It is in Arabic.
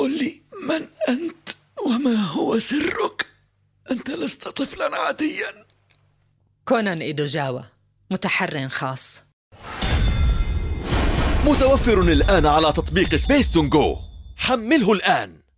قل لي من أنت وما هو سرك أنت لست طفلا عاديا كونان إيدوجاوا متحر خاص متوفر الآن على تطبيق سبيس جو حمله الآن